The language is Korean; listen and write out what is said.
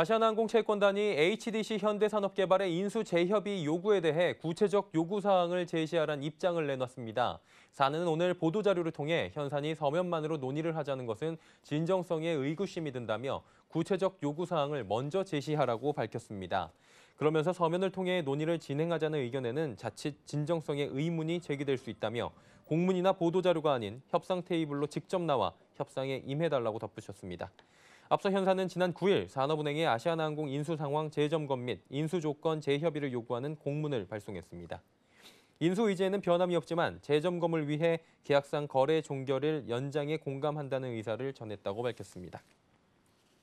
아시아나항공 채권단이 HDC 현대산업개발의 인수 재협의 요구에 대해 구체적 요구사항을 제시하란 입장을 내놨습니다. 사는 오늘 보도자료를 통해 현산이 서면만으로 논의를 하자는 것은 진정성에 의구심이 든다며 구체적 요구사항을 먼저 제시하라고 밝혔습니다. 그러면서 서면을 통해 논의를 진행하자는 의견에는 자칫 진정성에 의문이 제기될 수 있다며 공문이나 보도자료가 아닌 협상 테이블로 직접 나와 협상에 임해달라고 덧붙였습니다. 앞서 현사는 지난 9일 산업은행에 아시아나항공 인수 상황 재점검 및 인수 조건 재협의를 요구하는 공문을 발송했습니다. 인수 의제는 변함이 없지만 재점검을 위해 계약상 거래 종결일 연장에 공감한다는 의사를 전했다고 밝혔습니다.